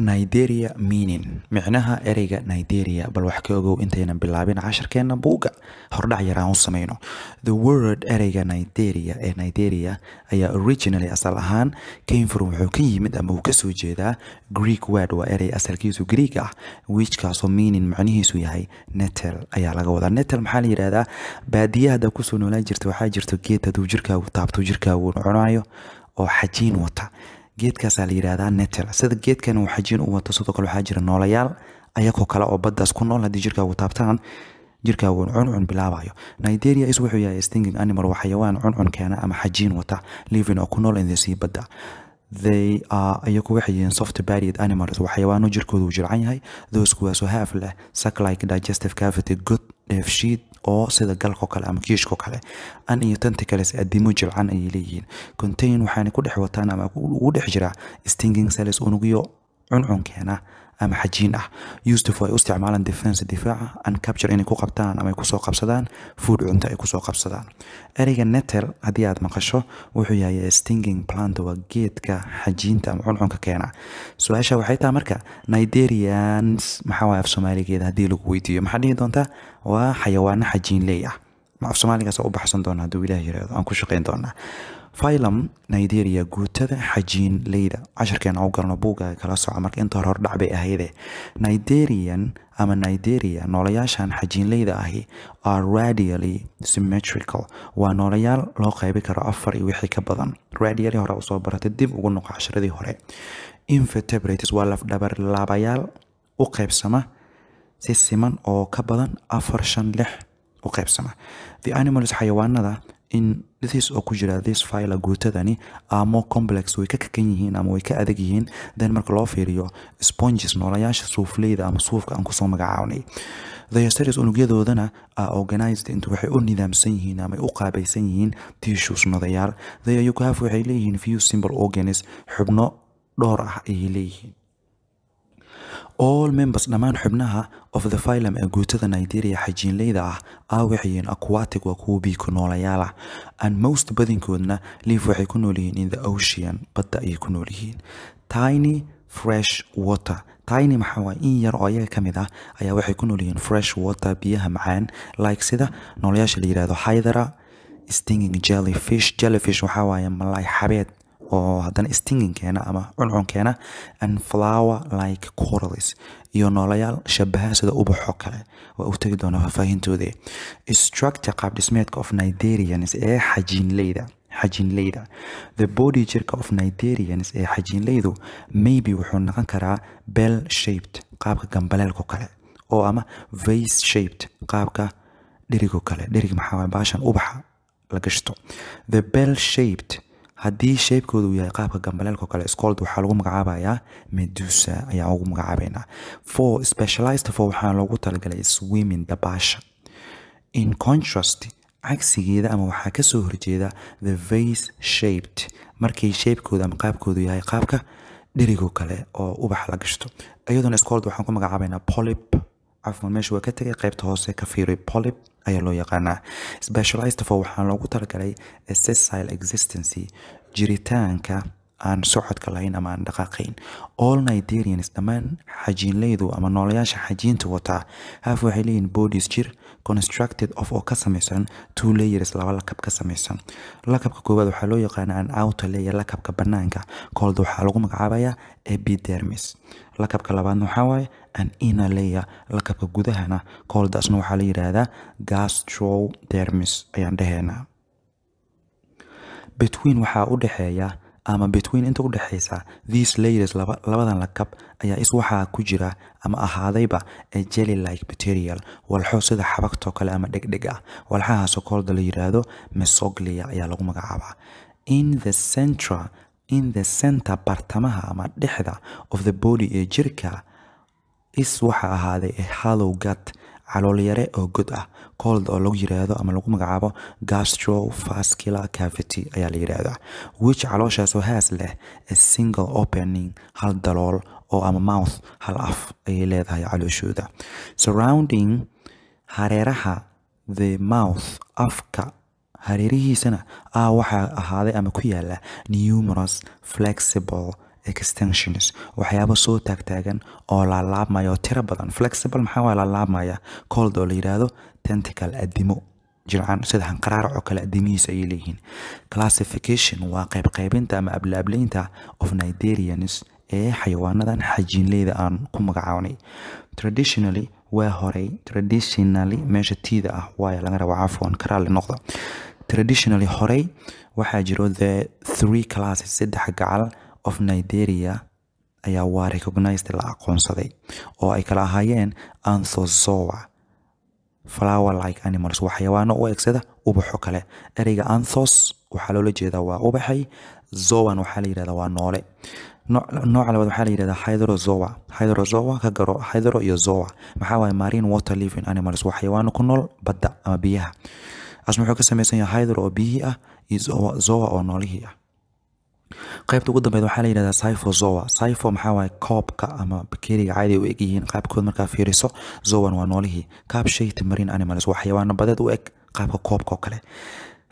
nigeria meaning micnaha ereyga nigeria bal wax ka ogow intaynan bilaabin cashirkeena buuga hordhac yar aan u samayno the word ereyga nigeria ee nigeria ayaa originally asal ahaan came from wuxuu ka yimid ama uu kasoo jeedaa greek word waa erey asalkiisu greek ah wiijkaasoo meaning macnihiisu yahay netel ayaa laga wadaa netel maxaa la yidhaahdaa baadiya haddaa kusoo noolaan jirta waxaa jirta geed hadduu jirkaagu taabto jirkaagu cunayo oo xajiin wata geedkaasaa la yidhaahdaa netel sida geedkan uu xajiin u wato sidoo kale waxaa jira noolayaal ayagoo kale oo baddaas ku nool haddii jirkaagu taabtaan jirkaagu cuncun bilaabayo nigeria is wuxuu yahay stinging animal waa xayawaan cuncun keena ama xajiin wata living oo ku nool indesii badda they are iyagu waxay yihiin soft bodied animals waa xayawaano jirkoodu jircan yahay those kuwaasoo haaf leh sac like digestive cavity good dheefshiid oo sida galko kale ama kiishko kale an iyo tanti kales addimo jilcan ayay leeyihiin contain waxaana ku dhex wataan ama ugu dhex jiraa stinging cells unugyo cuncunkeenah ama xajiin ah ustif ay u isticmaalaan defense difaaca ah, capture inay ku qabtaan ama ay kusoo qabsadaan food cunto ay kusoo qabsadaan ereyga netel haddii aad maqasho wuxuu yahay stinging plant waa geedka xajiinta ama cuncunka keena su-aasha waxay tahay marka nigerians maxaa waay af soomaaligeeda haddii lagu weydiiyo maxaa dhihi doontaa waa xayawaano xajiin leey ah ma af soomaaligaas u baxsan doona hadduu ilaah yirahdo aan ku shaqayn doonaa filam nigeria guutada xajiin leyda casharkeena u galno buuggaaga kala soco marka inta hore hordhac bay ahayde nigerian ama nigeria noolayaashan xajiinleyda ahi are radially symmetrical waa noolayaal loo qaybi karo afar iyo wixii ka badan radially hore usoo barata dib ugu noqo casharadii hore invertebrates waa lafdhabarlaabayaal u qaybsama si siman oo ka badan afar shan lix u qaybsama the animals xayawaanada in this oo ku jira this fila guutadani amo complex way ka kakan yihiin ama way ka adag yihiin then marka loo fiiriyo sponges noolayaasha suufleyda ama suufka aan kusoo magacaawnay thaysteris unugyadoodana are organized intu waxay u nidaamsan yihiin ama u qaabaysan yihiin tissues nodayaal thayayukaaf waxay leeyihiin few simple organis xubno dhowr ah ayay leeyihiin all members dhammaan xubnaha of the phylum ee guutada nigeria xajiinleyda ah aawixiyeen aquatic waa kuwa bii noolayaala and most badankoodna liif waxay ku nool yihiin in the ocean badda ayay ku nool yihiin tiny fresh water tiny maxaa waay in yar oo ayaga ka mid ah ayaa waxay ku nool yihiin fresh water biyaha macaan like sida noolayaasha la yidhahdo haydara stinging jellyfish jellyfish waxaa waaye malay xabeed oo haddana stinginkeena ama cuncunkeena and flower like corals iyo noolayaal shabaha sida ubaxo kale waa u tegi doonaa faahfaahintoodii structure qaab dhismeedka of nigerians ee xajiinleyda xajiinleyda the body jirka of nigerians ee xajiinleydu maybe wuxuu noqon karaa bell shaped qaabka gambaleelku kale oo ama vase shaped qaabka dherigu kale dherig maxaa baashan ubaxa la gashto the bell shaped haddii sheebkooda yahay qaabka gambaleelko kale scold waxaa lagu magacaabayaa medusa ayaa ugu magacaabeynaa for specialized for waxaa loogu talagalay swimming dabaasha in contrast cagsigeeda ama waxaa kasoo horjeeda the vase shaped markay sheebkooda ama qaabkoodu yahay qaabka dherigo kale oo ubax la gashto iyadoona scold waxaan ku magacaabeynaa polip cafwan meesha waa ka tegay qaybta hoose ka fiiri polip ayaa loo yaqaanaa specialized waxaa loogu talagalay sessile existency jiritaanka aan socodka lahayn ama aan dhaqaaqayn all nigerians dhammaan xajiinleydu ama noolayaasha xajiinta wataa haaf waxay leeyihiin bodis jir constructed of oo ka samaysan two layers laba lakab ka samaysan lakabka koowaad waxaa loo yaqaana an outer layer lakabka banaanka called waxaa lagu magacaabaya epidermis lakabka labaadna waxaa waaye an inner layer lakabka gudahana called waxaa la yidhaahdaa dermis ayaan dheheenaa between waxaa u dhexeeya ama between inta u dhexeysa these layers labadan lakab ayaa is waxaa ku jira ama ahaadayba ee jelly like material walxo sida xabagto kale ama dhegdheg ah walxahaaso koolda la yiraahdo mesoglia ayaa lagu magacaabaa in the centra in the center bartamaha ama dhexda of the body ee jirka is waxaa ahaaday a hollow gut calool yare oo god ah cold oo lagu yiraahdo ama lagu magacaabo gastro gastrovascular cavity ayaa la yiraahdaa which calooshaas oo haas leh a single opening hal dalool oo ama mouth hal af ayay leedahay calooshooda surrounding hareeraha the mouth afka hareerihiisana a ah, waxaa ahaaday ama ku yaala numerous flexible extensions waxyaabo soo taagtaagan oo laalaabmayo tiro badan flexible maxaa laalaabmaya cold oo la yidhaahdo tentacle adimo jircaan sida hanqaraarac kale adimihiis ayay leeyihiin classification waa qaybqaybinta ama ablaableynta of nigerians ee xayawaanadan xajiinleyda aan ku magacaabnay traditionally waa horay traditionally meesha tiida ah waaya laga raba cafwan karaalli noqda traditionally horey waxaa jiro the three classes saddex gacal of nigeria ayaa waa recognized la aqoonsaday oo ay kala ahaayeen anthozoa flower like animals waa xayawaano u eegsada ubaxo kale ereyga anthos waxaa loola jeedaa waa ubaxay zoan waxaa la yidhahdaa waa noole nooca labaad waxaa la yidhahdaa hydrozoa hydrozoa ka garo hydro iyo zoa maxaa waaye marine water living animals waa xayawaano ku nool badda ama biyaha asna wuxuu ka samaysan yahay hydro oo biyihii ah iyo zoa oo noolihii ah qaybta ugu dambeyd waxaa la yidhahdaa sypho zoa sypho maxaa waaye koobka ama bakteriga caadi u eg yihiin qaabkood markaa fiiriso zoan waa noolihii qaab shay animals waa xayawaano u eg qaabka koobka oo kale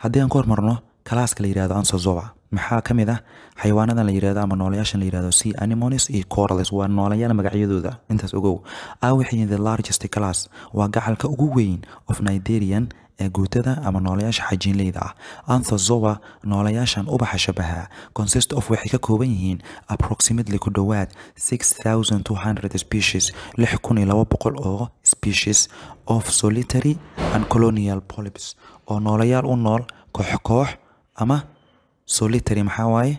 haddii aan ku hormarno kalaaska la yidhahdo ansozoa maxaa ka mid ah xayawaanadan la yidhahdo ama nooleyaashan la yidhahdo sea anemones iyo corals waa nooleyaal magacyadooda intaas ogow awixii the largest class waa gacalka ugu weyn of nigerian ee guutada ama noolayaasha xajiinleyda ah anthozoa noolayaashan ubaxa shabaha consist of waxay ka kooban yihiin approximately ku dhowaad species lix kun iyo laba boqol oo species of solitary and colonial polyps oo noolayaal u nool koox koox ama solitary maxaa waaye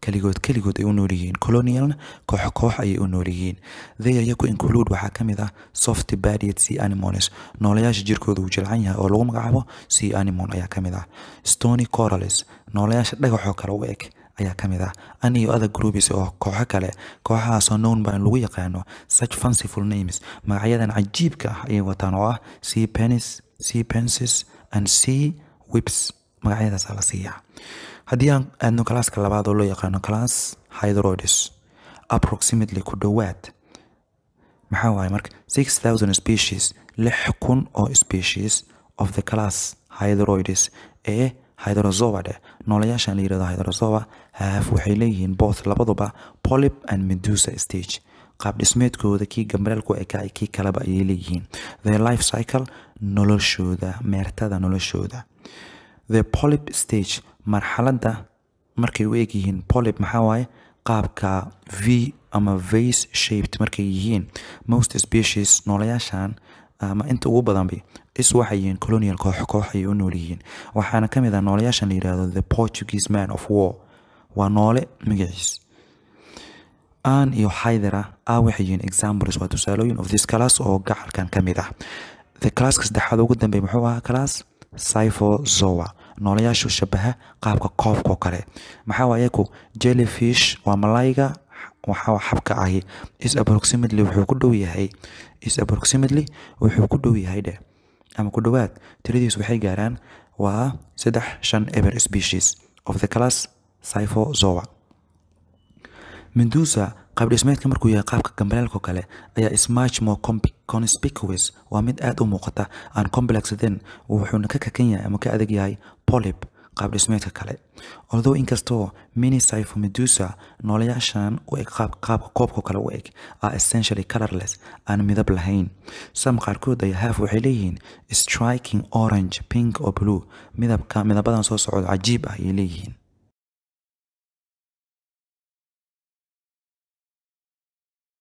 keligood keligood ay u nool yihiin colonialna koox koox ayay u nool yihiin they ayaku include waxaa ka mid ah soft badied sea animals noolayaasha jirkooda uu jilcan yahay oo lagu magacaabo sea animal ayaa ka mid ah stony corals noolayaasha dhagaxoo kale u eg ayaa ka mid ah an iyo other groups oo kooxo kale kooxahaasoo known baan lagu yaqaano such fanciful names magacyadan cajiibka ah ayay wataan oo ah sea penis sea penses and sea whips magacyadaasaa la siiyaa haddii aan aadno kalaaska labaad oo loo yaqaano class hydroids approximately ku dhowaad maxaa waaye marka six thousand species lix kun oo species of the class hydroids ee hydrozoa dheh noolayaashan la yirahdo hydrozoa haaf ah, waxay leeyihiin both labaduba polip and medusa stage qaab dhismeedkooda kii gambalaalku ekaay kii kaleba ayay leeyihiin the life cycle noloshooda meertada noloshooda the polip stage marxalada markay u egyihiin polyp maxaa qaabka v ama vase shaped markay yihiin most species noolayaashan ama ah, inta ugu badanba is waxay colonial koox koox ayay u nool yihiin waxaana ka mid ah noolayaashan la yidhaahdo the portuguese man of war waa noole magaciis an iyo xayder ah ah examples waa tusaalooyin of this class oo gacalkan ka mid ah the classka saddexaad ugu dambeey muxuu ahaa class cyphozoa noolayaashu shabaha qaabka koobkao kale maxaa waayaku jellyfish waa malayga waxaa xabka ahi is approximately wuxuu ku dhow yahay is approximately wuxuu ku dhow yahay dheh ama ku dhowaad tiradiis waxay gaaraan waa saddex shan ever species of the class cyphozoa medusa qaab dhismeedka markuu yahay qaabka gambalaalko kale ayaa smarch more conspicuous waa mid aada u muuqata aan complexden wuxuuna ka kakan yahay ama ka adag yahay polyp qaab dhismeedka kale although inkastoo mini cyphomedusa nooleyaashan u eg qaabka koobka kale u eg are essentially colorless aan midab lahayn sam qaarkood ay haaf waxay leeyihiin striking orange pink or blue midabka midabadan soo socda cajiib ah ayay leeyihiin